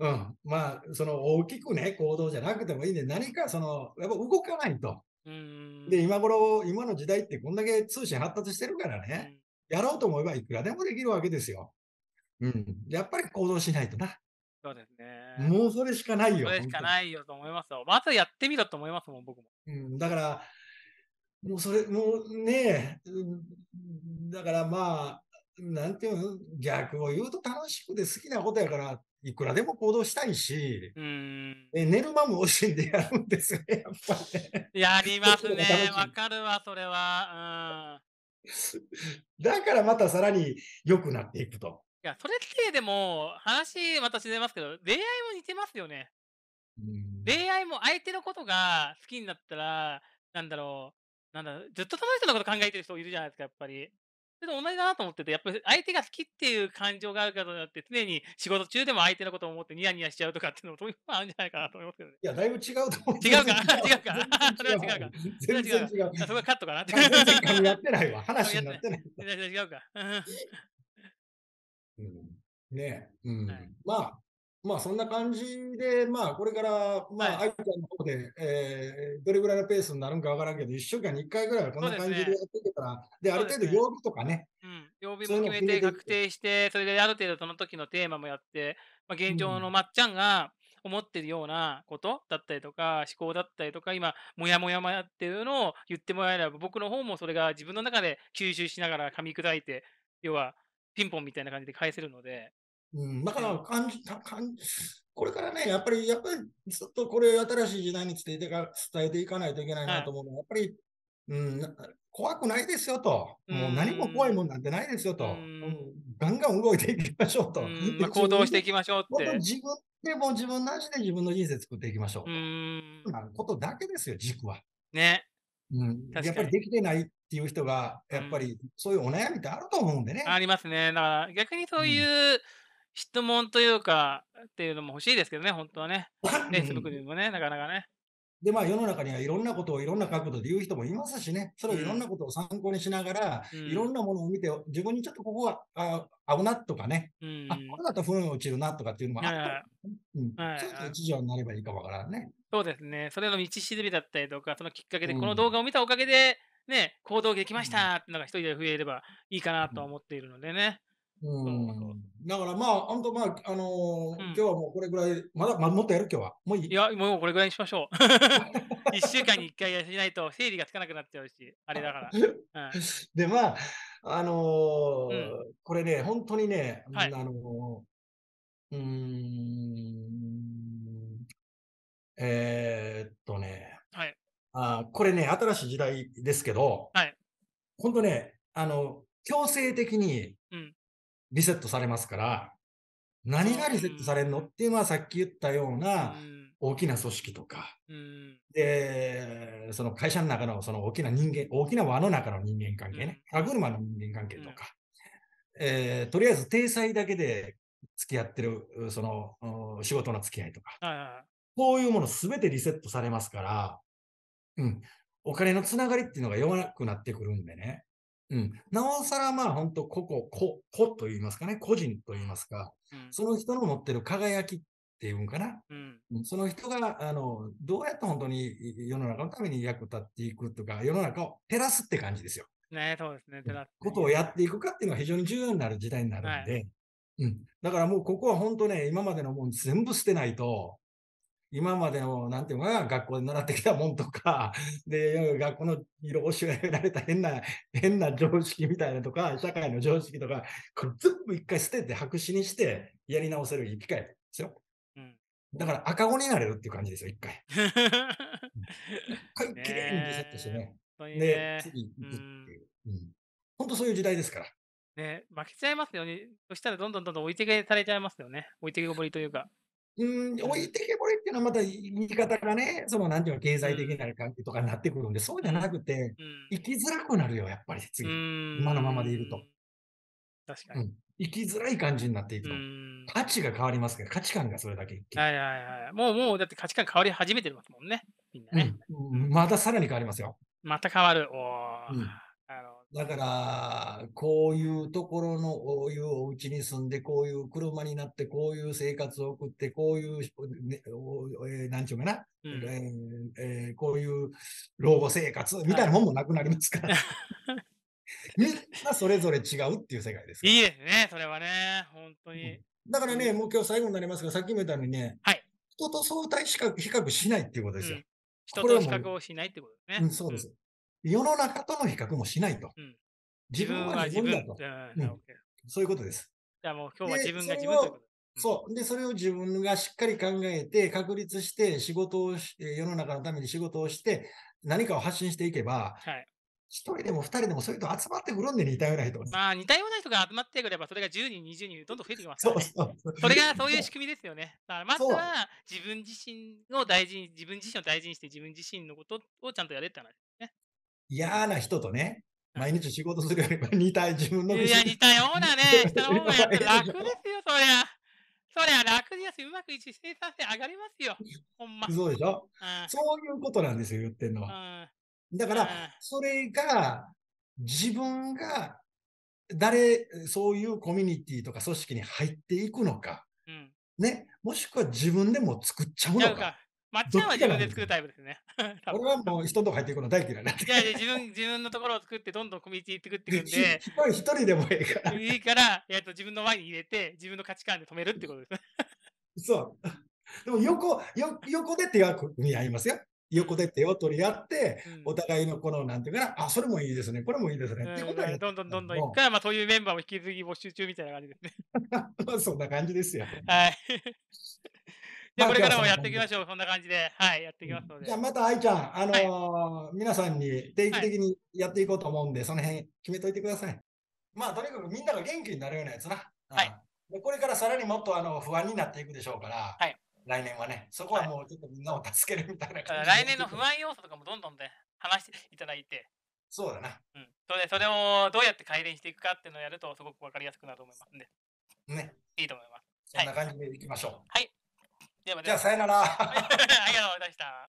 うん、まあ、その大きくね、行動じゃなくてもいいんで、何かその、やっぱ動かないと。うん、で、今頃、今の時代ってこんだけ通信発達してるからね、うん、やろうと思えばいくらでもできるわけですよ。うん。やっぱり行動しないとな。そうですね。もうそれしかないよ。それしかないよと思いますよ。まずやってみろと思いますもん、僕も。うん、だから、もうそれ、もうね、だからまあ、なんていうの、逆を言うと楽しくて好きなことやから、いくらでも行動したいし、うんえ寝る間も惜しんでやるんですよね、やっぱり、ね。やりますね、わかるわ、それは。うん、だからまたさらに良くなっていくと。いや、それってでも、話、私出ますけど、恋愛も似てますよね。恋愛も相手のことが好きになったら、なんだろう。なんだずっとその人のこと考えてる人いるじゃないですか、やっぱり。それと同じだなと思ってて、やっぱり相手が好きっていう感情があるからによって、常に仕事中でも相手のことを思ってニヤニヤしちゃうとかっていうのも、そういうのもあるんじゃないかなと思いますけどね。いや、だいぶ違うと思う。違うか、違うか。それは違うか。全然違う。それ はカットかなって。やってないわ。話になってない。違うか。うん、ねえ、うん、はい、まあ、まあそんな感じで、まあこれから、まあ、愛ちゃんの方で、えー、どれぐらいのペースになるんかわからんけど、1週間に1回ぐらいはこんな感じでやっていけたら、で、ね、ある程度曜日とかね。うん、曜日も決めて確定して、それである程度その時のテーマもやって、まあ、現状のまっちゃんが思ってるようなことだったりとか、思考だったりとか、今、もやもやもやっていうのを言ってもらえれば、僕の方もそれが自分の中で吸収しながら噛み砕いて、要は、ピンポンみたいな感じで返せるので、うん、だから感じ感じ、これからね、やっぱり、やっぱりずっとこれ、新しい時代に伝えて伝えていかないといけないなと思うのは、やっぱり、うん、怖くないですよと、もう何も怖いもんなんてないですよと、ガンガン動いていきましょうと。行動していきましょうって。自分でも自分なしで自分の人生作っていきましょうと。うことだけですよ、軸は。ね。うん、やっぱりできてないっていう人が、やっぱりそういうお悩みってあると思うんでね。ありますね。だから逆にそういう、質問というか、っていうのも欲しいですけどね、本当はね。Facebook でもね、なかなかね。で、まあ世の中にはいろんなことをいろんな角度で言う人もいますしね、それをいろんなことを参考にしながら、うん、いろんなものを見て、自分にちょっとここはあ合うなとかね、うん、あ、これだと不運落ちるなとかっていうのもあった。うん、はい、一助になればいいかわからんね。そうですね、それの道しるべだったりとか、そのきっかけで、この動画を見たおかげで、ね、行動できましたってのが一人で増えればいいかなと思っているのでね。うん、だからまあ、本当まあ、あのーうん、今日はもうこれぐらい、まだ、まあ、もっとやる今日は。もういいいや、もうこれぐらいにしましょう。1 週間に1回やしないと整理がつかなくなっちゃうし、あれだから。うん、で、まあ、あのーうん、これね、本当にね、はい、あのー、うん、えー、っとね、はい、あこれね、新しい時代ですけど、はい、本当ね、あの、強制的に、リセットされますから、何がリセットされるのっていうのはさっき言ったような大きな組織とか、で、その会社の中のその大きな人間、大きな輪の中の人間関係ね、歯車の人間関係とか、えー、とりあえず体裁だけで付き合ってる、その仕事の付き合いとか、こういうもの全てリセットされますから、うん、お金のつながりっていうのが弱くなってくるんでね、うん、なおさらまあ本当個々個個といいますかね個人といいますか、うん、その人の持ってる輝きっていうんかな、うん、その人があのどうやって本当に世の中のために役立っていくとか世の中を照らすって感じですよ。ねそうですね照らす。ことをやっていくかっていうのは非常に重要になる時代になるんで、はい、うん、だからもうここは本当ね今までのもん全部捨てないと今までの、なんていうか学校で習ってきたもんとか、で、学校の色を教えられた変な、変な常識みたいなとか、社会の常識とか、これ全部一回捨てて白紙にしてやり直せる機会ですよ。うん、だから赤子になれるっていう感じですよ、一回。一回綺麗にリセットしてね。ねで、次行くっていう。うん、本当そういう時代ですから。ね、負けちゃいますよね。そしたらどんどんどんどん置いてけされちゃいますよね。置いてけぼりというか。うん、置いてけぼりっていうのはまた言い方がね、そのなんていうの、経済的な関係とかになってくるんで、そうじゃなくて、生きづらくなるよ、やっぱり次。今のままでいると。確かに、うん。生きづらい感じになっていくと。価値が変わりますけど、価値観がそれだけ。はいはいはい。もう、もう、だって価値観変わり始めてますもんね。みんなね。うん、またさらに変わりますよ。また変わる。おー。うんだから、こういうところの、こういうお家に住んで、こういう車になって、こういう生活を送って、こういう、ね、えー、なんちゅうかな、うん、えーえー、こういう老後生活みたいなもんもなくなりますから。みんなそれぞれ違うっていう世界ですいいですね、それはね、本当に、だからね、もう今日最後になりますが、さっきも言ったようにね、はい、人と相対比較しないっていうことですよ。うん、人と比較をしないってことですね。うん、そうです、世の中との比較もしないと。自分は自分だと、そういうことです。じゃあもう今日は自分が自分とそう。で、それを自分がしっかり考えて、確立して、仕事をし、世の中のために仕事をして、何かを発信していけば、はい、1人でも2人でもそういう人集まってくるんで、似たような人。まあ、似たような人が集まってくれば、それが10人、20人、どんどん増えてきます、ね、そうそう それがそういう仕組みですよね。だからまずは、自分自身を大事に、自分自身を大事にして、自分自身のことをちゃんとやれって話で嫌な人とね、毎日仕事するよりも似た自分のいや、似たようなね、人の方がやっ楽ですよ、そりゃ。そりゃ楽ですよ。うまく一生産性上がりますよ。ほんま。そうでしょ、うん、そういうことなんですよ、言ってんのは。うん、だから、うん、それが、自分が、誰、そういうコミュニティとか組織に入っていくのか、ね、もしくは自分でも作っちゃうのかまっちゃんは自分で作るタイプですね。俺はもう人と入っていくの大嫌いないやいや、自分、自分のところを作って、どんどんコミュニティ作っていくんで。一人でもいいから。いいから、えっと、自分の輪に入れて、自分の価値観で止めるってことですそう。でも横、よ横で手が組み合いますよ。横で手を取り合って、うん、お互いのこの、なんていうかな、あ、それもいいですね、これもいいですね、うん、ってことは、どんどんどんどんいくから、まあ、そういうメンバーを引き継ぎ募集中みたいな感じですね。そんな感じですよ。はい。ゃこれからもやっていきましょう。そんな感じで、はい、やっていきますので。じゃあ、また愛ちゃん、あのーはい、皆さんに定期的にやっていこうと思うんで、その辺決めといてください。まあ、とにかくみんなが元気になるようなやつな。はい。でこれからさらにもっとあの不安になっていくでしょうから、はい、来年はね、そこはもうちょっとみんなを助けるみたいな感じ、来年の不安要素とかもどんどんで、ね、話していただいて、そうだな。うん。それそれをどうやって改善していくかっていうのをやると、すごく分かりやすくなると思いますんで。ね。いいと思います。そんな感じでいきましょう。はい、はいではではじゃあさよなら。ありがとうございました。